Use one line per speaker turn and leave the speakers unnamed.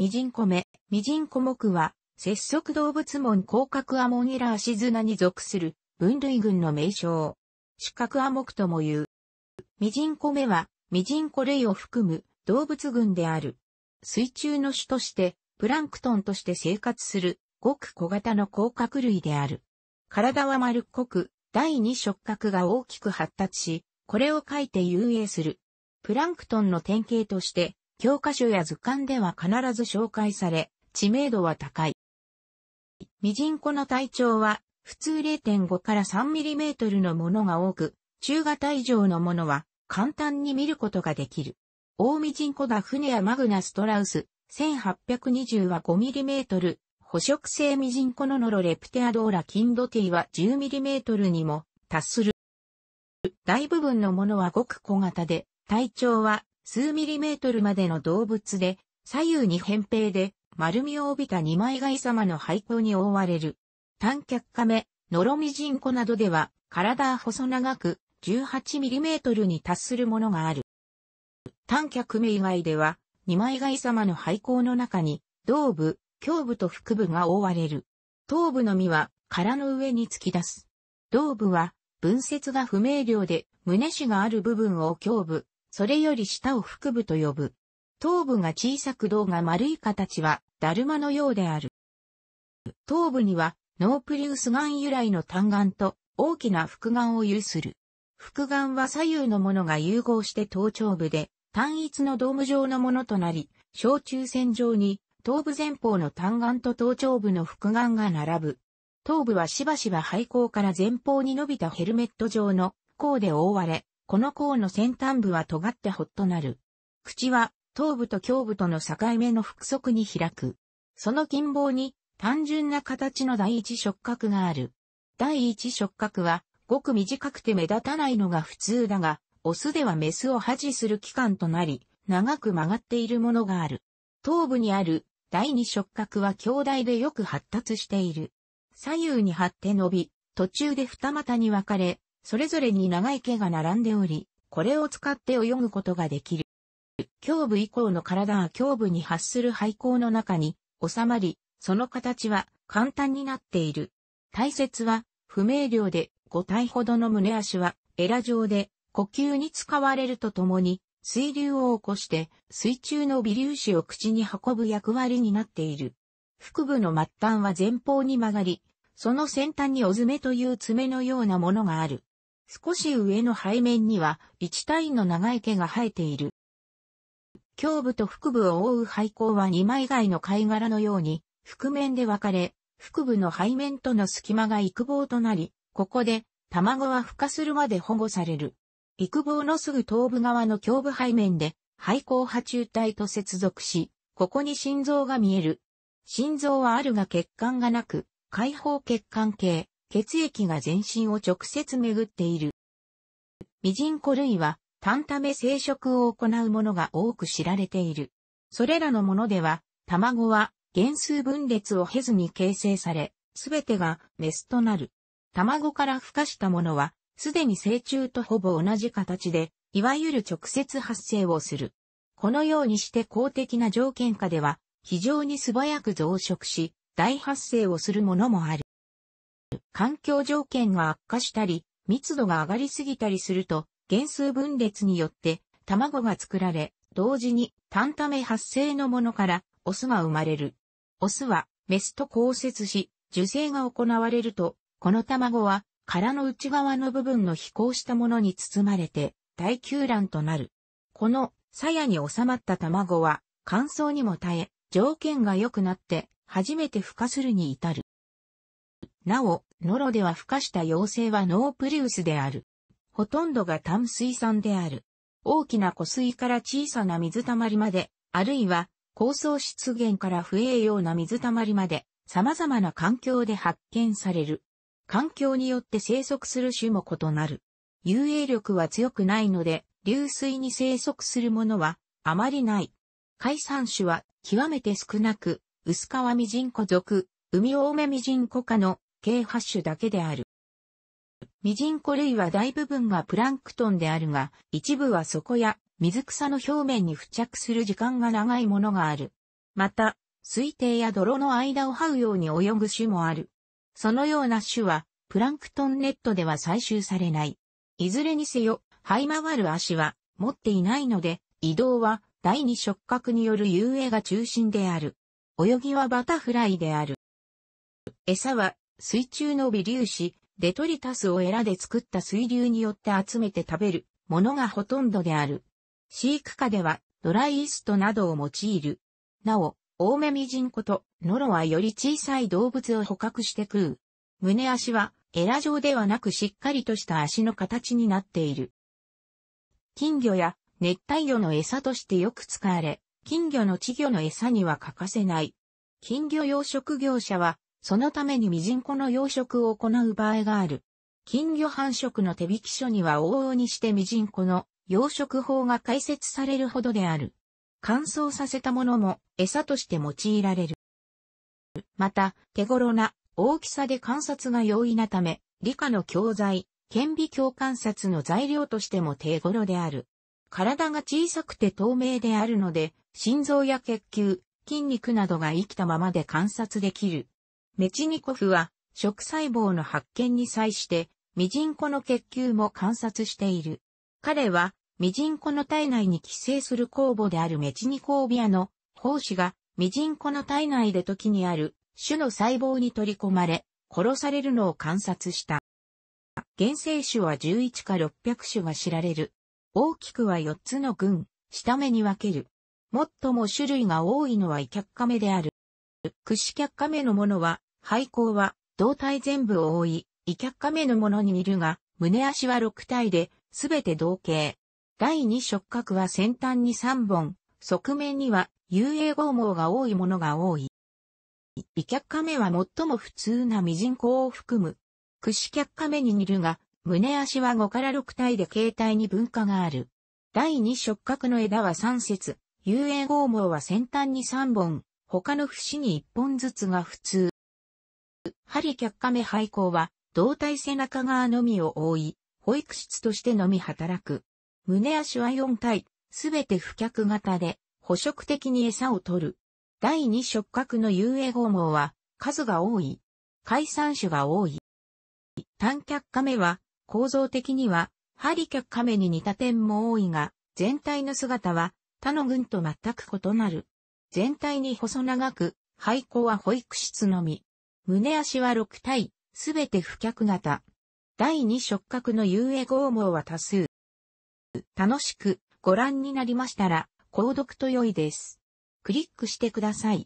ミジンコメ、ミジンコ目は、節足動物門甲殻アモギラアシズナに属する分類群の名称。四角アモクとも言う。ミジンコ目は、ミジンコ類を含む動物群である。水中の種として、プランクトンとして生活する、ごく小型の甲殻類である。体は丸っこく、第二触覚が大きく発達し、これを書いて遊泳する。プランクトンの典型として、教科書や図鑑では必ず紹介され、知名度は高い。ミジンコの体長は普通0.5から3ミリメートルのものが多く、中型以上のものは簡単に見ることができる。大ミジンコがフネアマグナストラウス、1820は5ミリメートル、捕食性ミジンコのノロレプテアドーラキンドティは10ミリメートルにも達する。大部分のものはごく小型で、体長は数ミリメートルまでの動物で、左右に扁平で、丸みを帯びた二枚貝様の廃校に覆われる。短脚カメ、ノロミジンコなどでは、体は細長く、18mm に達するものがある。短脚目以外では、二枚貝様の廃校の中に、胴部、胸部と腹部が覆われる。頭部の身は、殻の上に突き出す。胴部は、分節が不明瞭で、胸歯がある部分を胸部、それより下を腹部と呼ぶ。頭部が小さく胴が丸い形は、だるまのようである。頭部には、ノープリウス岩由来の単眼と、大きな副眼を有する。副眼は左右のものが融合して頭頂部で、単一のドーム状のものとなり、小中線上に、頭部前方の単眼と頭頂部の副眼が並ぶ。頭部はしばしば背後から前方に伸びたヘルメット状の甲で覆われ、この甲の先端部は尖ってほっとなる。口は、頭部と胸部との境目の腹側に開く。その近傍に、単純な形の第一触角がある。第一触角は、ごく短くて目立たないのが普通だが、オスではメスを恥する器官となり、長く曲がっているものがある。頭部にある第二触角は強大でよく発達している。左右に張って伸び、途中で二股に分かれ、それぞれに長い毛が並んでおり、これを使って泳ぐことができる。胸部以降の体は胸部に発する肺口の中に収まり、その形は簡単になっている。体節は不明瞭で5体ほどの胸足はエラ状で呼吸に使われるとともに水流を起こして水中の微粒子を口に運ぶ役割になっている。腹部の末端は前方に曲がり、その先端にお爪という爪のようなものがある。少し上の背面には1単位の長い毛が生えている。胸部と腹部を覆う廃校は2枚貝の貝殻のように、覆面で分かれ、腹部の背面との隙間が育房となり、ここで卵は孵化するまで保護される。育房のすぐ頭部側の胸部背面で、肺甲波中体と接続し、ここに心臓が見える。心臓はあるが血管がなく、開放血管系、血液が全身を直接巡っている。ミジンコ類は、単ため生殖を行うものが多く知られている。それらのものでは、卵は、原数分裂を経ずに形成され、すべてがメスとなる。卵から孵化したものは、すでに成虫とほぼ同じ形で、いわゆる直接発生をする。このようにして公的な条件下では、非常に素早く増殖し、大発生をするものもある。環境条件が悪化したり、密度が上がりすぎたりすると、原数分裂によって卵が作られ、同時に単ため発生のものからオスが生まれる。オスはメスと交接し、受精が行われると、この卵は殻の内側の部分の飛行したものに包まれて、大球卵となる。この鞘に収まった卵は乾燥にも耐え、条件が良くなって初めて孵化するに至る。なお、ノロでは孵化した妖精はノープリウスである。ほとんどが淡水産である。大きな湖水から小さな水たまりまで、あるいは高層湿原から不栄養な水たまりまで、様々な環境で発見される。環境によって生息する種も異なる。遊泳力は強くないので、流水に生息するものはあまりない。海産種は極めて少なく、薄皮ミジンコ属、海多めミジンコ科の系ハッシュだけである。ミジンコ類は大部分がプランクトンであるが、一部は底や水草の表面に付着する時間が長いものがある。また、水底や泥の間を這うように泳ぐ種もある。そのような種は、プランクトンネットでは採集されない。いずれにせよ、這い回る足は持っていないので、移動は第二触覚による遊泳が中心である。泳ぎはバタフライである。餌は水中の微粒子、デトリタスをエラで作った水流によって集めて食べるものがほとんどである。飼育下ではドライイーストなどを用いる。なお、オオメミジンコとノロはより小さい動物を捕獲して食う。胸足はエラ状ではなくしっかりとした足の形になっている。金魚や熱帯魚の餌としてよく使われ、金魚の稚魚の餌には欠かせない。金魚養殖業者はそのためにミジンコの養殖を行う場合がある。金魚繁殖の手引き書には往々にしてミジンコの養殖法が解説されるほどである。乾燥させたものも餌として用いられる。また、手頃な大きさで観察が容易なため、理科の教材、顕微鏡観察の材料としても手頃である。体が小さくて透明であるので、心臓や血球、筋肉などが生きたままで観察できる。メチニコフは食細胞の発見に際して、ミジンコの血球も観察している。彼は、ミジンコの体内に寄生する酵母であるメチニコービアの胞子が、ミジンコの体内で時にある種の細胞に取り込まれ、殺されるのを観察した。原生種は11か600種が知られる。大きくは4つの群、下目に分ける。最も種類が多いのはイキャッカメである。クシキャッカメのものは廃校は、胴体全部を覆い、異脚下目のものに似るが、胸足は6体で、すべて同型。第2触角は先端に3本、側面には遊泳剛毛が多いものが多い。異脚下目は最も普通な未人ンを含む。串脚下目に似るが、胸足は5から6体で形態に分化がある。第2触角の枝は3節、遊泳剛毛は先端に3本、他の節に1本ずつが普通。針脚下目廃校は、胴体背中側のみを覆い、保育室としてのみ働く。胸足は4体、すべて不脚型で、捕食的に餌を取る。第2触角の遊泳号網は、数が多い。解散種が多い。単脚下目は、構造的には、針脚下目に似た点も多いが、全体の姿は、他の群と全く異なる。全体に細長く、廃校は保育室のみ。胸足は6体、すべて不脚型。第2触覚の遊泳号網は多数。楽しくご覧になりましたら、購読と良いです。クリックしてください。